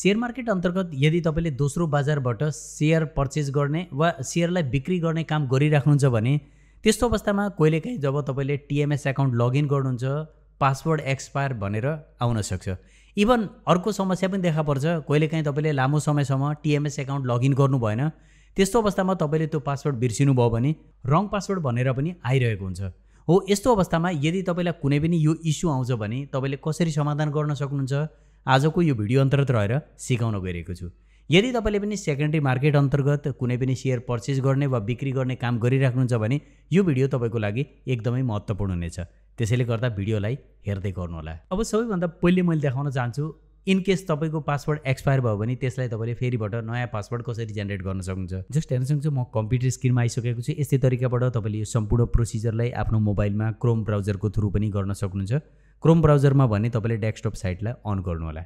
share market अन्तर्गत यदि तपाईँले दोस्रो बजारबाट सेयर पर्चेज गर्ने वा सेयरलाई बिक्री गर्ने काम गरिराख्नुहुन्छ भने त्यस्तो अवस्थामा कहिलेकाहीँ जब तपाईँले टिएमएस एकाउन्ट लगइन गर्नुहुन्छ पासवर्ड एक्सपायर भनेर आउन सक्छ इभन अर्को समस्या पनि देखा पर्छ कहिलेकाहीँ तपाईँले लामो समयसम्म टिएमएस एकाउन्ट लगइन गर्नु भएन त्यस्तो अवस्थामा तपाईँले त्यो पासवर्ड बिर्सिनुभयो भने रङ पासवर्ड भनेर पनि आइरहेको हुन्छ हो यस्तो अवस्थामा यदि तपाईँलाई कुनै पनि यो इस्यु आउँछ भने तपाईँले कसरी समाधान गर्न सक्नुहुन्छ आजको यो भिडियो अन्तर्गत रहेर सिकाउन गइरहेको छु यदि तपाईँले पनि सेकेन्डरी मार्केट अन्तर्गत कुनै पनि सेयर पर्चेस गर्ने वा बिक्री गर्ने काम गरिराख्नुहुन्छ भने यो भिडियो तपाईँको लागि एकदमै महत्त्वपूर्ण हुनेछ त्यसैले गर्दा भिडियोलाई हेर्दै गर्नुहोला अब सबैभन्दा पहिले मैले देखाउन चाहन्छु इनकेस तपाईँको पासवर्ड एक्सपायर भयो भने त्यसलाई तपाईँले फेरिबाट नयाँ पासवर्ड कसरी जेनेरेट गर्न सक्नुहुन्छ जस्ट हेर्न सक्छु म कम्प्युटर स्क्रिनमा आइसकेको छु यस्तै तरिकाबाट तपाईँले यो सम्पूर्ण प्रोसिजरलाई आफ्नो मोबाइलमा क्रोम ब्राउजरको थ्रु पनि गर्न सक्नुहुन्छ क्रोम ब्राउजरमा भने तपाईँले डेस्कटप साइटलाई अन गर्नु होला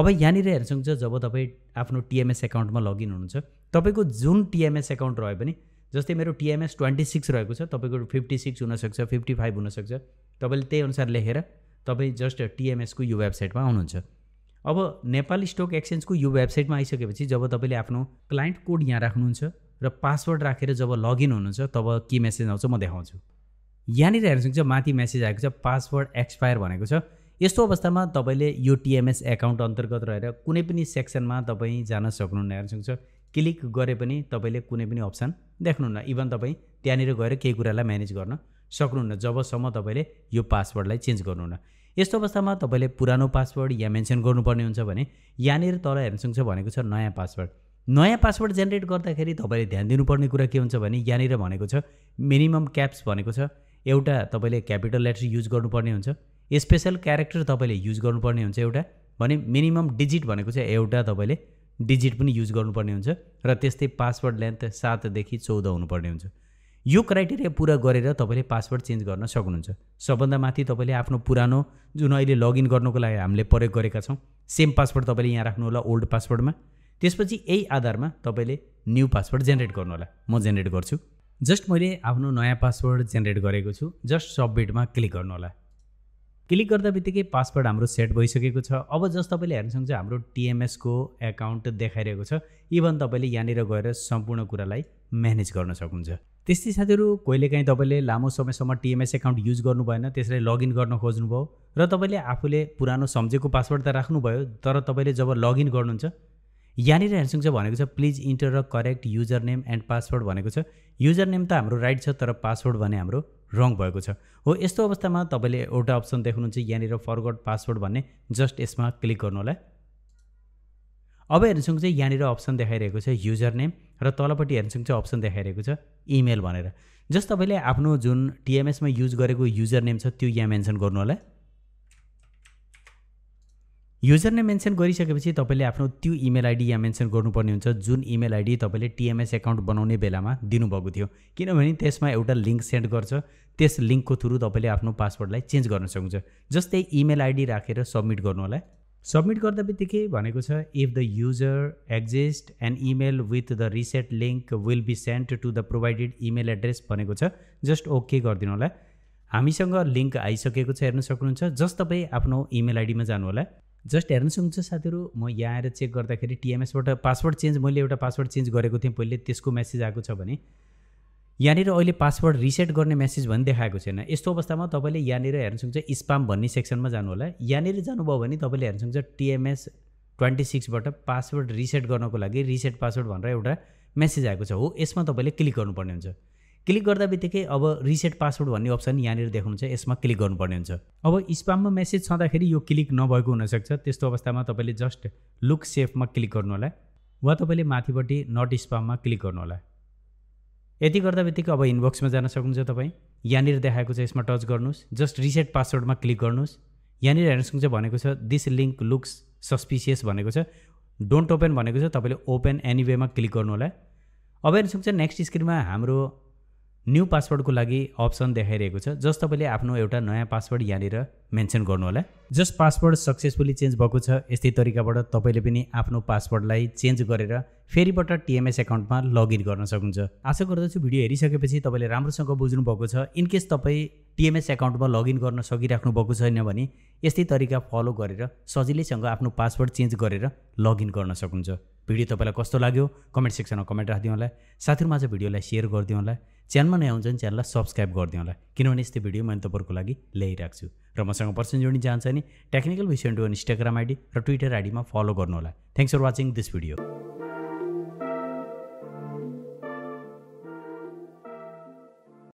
अब यहाँनिर हेर्नुहुन्छ जब तपाईँ आफ्नो टिएमएस एकाउन्टमा लगइन हुनुहुन्छ तपाईँको जुन टिएमएस एकाउन्ट रह्यो भने जस्तै मेरो टिएमएस ट्वेन्टी सिक्स रहेको छ तपाईँको फिफ्टी सिक्स हुनसक्छ फिफ्टी फाइभ हुनसक्छ तपाईँले त्यही अनुसार लेखेर तपाईँ जस्ट टिएमएसको यो वेबसाइटमा आउनुहुन्छ अब नेपाल स्टक एक्सचेन्जको यो वेबसाइटमा आइसकेपछि जब तपाईँले आफ्नो क्लाइन्ट कोड यहाँ राख्नुहुन्छ र पासवर्ड राखेर जब लगइन हुनुहुन्छ तब के मेसेज आउँछ म देखाउँछु यहाँनिर हेर्नु सक्छ माथि मेसेज आएको छ पासवर्ड एक्सपायर भनेको छ यस्तो अवस्थामा तपाईँले यो टिएमएस एकाउन्ट अन्तर्गत रहेर कुनै पनि सेक्सनमा तपाईँ जान सक्नुहुन्न हेर्नु सक्छ क्लिक गरे पनि तपाईँले कुनै पनि अप्सन देख्नुहुन्न इभन तपाईँ त्यहाँनिर गएर केही कुरालाई म्यानेज गर्न सक्नुहुन्न जबसम्म तपाईँले यो पासवर्डलाई चेन्ज गर्नुहुन्न यस्तो अवस्थामा तपाईँले पुरानो पासवर्ड या मेन्सन गर्नुपर्ने हुन्छ भने यहाँनिर तल हेर्नु सक्छ भनेको छ नयाँ पासवर्ड नयाँ पासवर्ड जेनेरेट गर्दाखेरि तपाईँले ध्यान दिनुपर्ने कुरा के हुन्छ भने यहाँनिर भनेको छ मिनिमम क्याप्स भनेको छ एउटा तपाईँले क्यापिटल लेटर युज गर्नुपर्ने हुन्छ स्पेसल क्यारेक्टर तपाईँले युज गर्नुपर्ने हुन्छ एउटा भने मिनिमम डिजिट भनेको चाहिँ एउटा तपाईँले डिजिट पनि युज गर्नुपर्ने हुन्छ र त्यस्तै पासवर्ड लेन्थ सातदेखि चौध हुनुपर्ने हुन्छ यो क्राइटेरिया पुरा गरेर तपाईँले पासवर्ड चेन्ज गर्न सक्नुहुन्छ सबभन्दा माथि तपाईँले आफ्नो पुरानो जुन अहिले लगइन गर्नुको लागि हामीले प्रयोग गरेका छौँ सेम पासवर्ड तपाईँले यहाँ राख्नु होला ओल्ड पासवर्डमा त्यसपछि यही आधारमा तपाईँले न्यू पासवर्ड जेनेरेट गर्नुहोला म जेनेरेट गर्छु जस्ट मैले आफ्नो नयाँ पासवर्ड जेनेरेट गरेको छु जस्ट सबमिटमा क्लिक गर्नुहोला क्लिक गर्दा बित्तिकै पासवर्ड हाम्रो सेट भइसकेको छ अब जस्ट तपाईँले हेर्नुसक्छ हाम्रो टिएमएसको एकाउन्ट देखाइरहेको छ इभन तपाईँले यहाँनिर गएर सम्पूर्ण कुरालाई म्यानेज गर्न सक्नुहुन्छ त्यस्तै साथीहरू कहिलेकाहीँ तपाईँले लामो समयसम्म टिएमएस एकाउन्ट युज गर्नु भएन त्यसलाई लगइन गर्न खोज्नुभयो र तपाईँले आफूले पुरानो सम्झेको पासवर्ड त राख्नुभयो तर तपाईँले जब लगइन गर्नुहुन्छ यहाँनिर ह्यान्डसुङ चाहिँ भनेको छ प्लिज इन्टर र correct user name and password भनेको छ युजर नेम त हाम्रो राइट छ तर पासवर्ड भने हाम्रो रङ भएको छ हो यस्तो अवस्थामा तपाईँले एउटा अप्सन देख्नुहुन्छ यहाँनिर फरवर्ड पासवर्ड भन्ने जस्ट यसमा क्लिक गर्नु होला अब हेर्छौँ चाहिँ यहाँनिर अप्सन देखाइरहेको छ युजर नेम र तलपट्टि हेर्छौँ चाहिँ अप्सन देखाइरहेको छ इमेल भनेर जस्ट तपाईँले आफ्नो जुन टिएमएसमा युज गरेको युजर नेम छ त्यो यहाँ मेन्सन गर्नु होला युजर नै मेन्सन गरिसकेपछि तपाईँले आफ्नो त्यो इमेल आइडी यहाँ मेन्सन गर्नुपर्ने हुन्छ जुन इमेल आइडी तपाईँले टिएमएस एकाउन्ट बनाउने बेलामा दिनुभएको थियो किनभने त्यसमा एउटा लिङ्क सेन्ड गर्छ त्यस लिङ्कको थ्रु तपाईँले आफ्नो पासवर्डलाई चेन्ज गर्न सक्नुहुन्छ जस्तै इमेल आइडी राखेर सब्मिट गर्नु होला सब्मिट गर्दा बित्तिकै भनेको छ if the user exist and email with the reset link will be sent to the provided email address भनेको छ जस्ट ओके गरिदिनु होला हामीसँग लिङ्क आइसकेको छ हेर्न सक्नुहुन्छ जस्ट तपाईँ आफ्नो इमेल आइडीमा होला जस्ट हेर्नुहोस् सक्छ साथीहरू म यहाँ आएर चेक गर्दाखेरि टिएमएसबाट पासवर्ड चेन्ज मैले एउटा पासवर्ड चेन्ज गरेको थिएँ पहिले त्यसको मेसेज आएको छ भने यहाँनिर अहिले पासवर्ड रिसेट गर्ने मेसेज भने देखाएको छैन यस्तो अवस्थामा तपाईँले यहाँनिर हेर्नु सक्छ स्पाम भन्ने सेक्सनमा जानु होला यहाँनिर जानुभयो भने तपाईँले हेर्नु सक्छ टिएमएस ट्वेन्टी सिक्सबाट पासवर्ड रिसेट गर्नको लागि रिसेट पासवर्ड भनेर एउटा मेसेज आएको छ हो यसमा तपाईँले क्लिक गर्नुपर्ने हुन्छ क्लिक गर्दा बित्तिकै अब रिसेट पासवर्ड भन्ने अप्सन यहाँनिर देख्नुहुन्छ यसमा क्लिक गर्नुपर्ने हुन्छ अब स्पाममा मेसेज छँदाखेरि यो क्लिक नभएको हुनसक्छ त्यस्तो अवस्थामा तपाईँले जस्ट लुक सेफमा क्लिक गर्नुहोला वा तपाईँले माथिपट्टि नट स्पाममा क्लिक गर्नुहोला यति गर्दा बित्तिकै अब इनबक्समा जान सक्नुहुन्छ तपाईँ यहाँनिर देखाएको छ यसमा टच गर्नुहोस् जस्ट रिसेट पासवर्डमा क्लिक गर्नुहोस् यहाँनिर हेर्न सक्नुहुन्छ भनेको छ दिस लिङ्क लुक्स सस्पिसियस भनेको छ डोन्ट ओपन भनेको छ तपाईँले ओपन एनी वेमा क्लिक गर्नुहोला अब हेर्न सक्छ नेक्स्ट स्क्रिनमा हाम्रो न्यू पासवर्डको लागि अप्सन देखाइरहेको छ जस तपाईँले आफ्नो एउटा नयाँ पासवर्ड यहाँनिर मेन्सन गर्नुहोला जस पासवर्ड सक्सेसफुल्ली चेन्ज भएको छ यस्तै तरिकाबाट तपाईँले पनि आफ्नो पासवर्डलाई चेन्ज गरेर फेरिबाट टिएमएस एकाउन्टमा लगइन गर्न सक्नुहुन्छ आशा गर्दछु भिडियो हेरिसकेपछि तपाईँले राम्रोसँग बुझ्नुभएको छ इनकेस तपाईँ टिएमएस एकाउन्टमा लगइन गर्न सकिराख्नु भएको छैन भने यस्तै तरिका फलो गरेर सजिलैसँग आफ्नो पासवर्ड चेन्ज गरेर लगइन गर्न सक्नुहुन्छ भिडियो तपाईँलाई कस्तो लाग्यो कमेन्ट सेक्सनमा कमेन्ट राखिदिउँला साथीहरूमा चाहिँ भिडियोलाई सेयर होला च्यानमा नै आउँछ भने च्यानललाई सब्सक्राइब होला किनभने यस्तो भिडियो मैले तपाईँहरूको लागि ल्याइरहेको छु र मसँग पर्सन जोड्न जान्छ नि Technical Vision two Instagram ID र ट्विटर आइडीमा फलो गर्नुहोला thanks for watching this video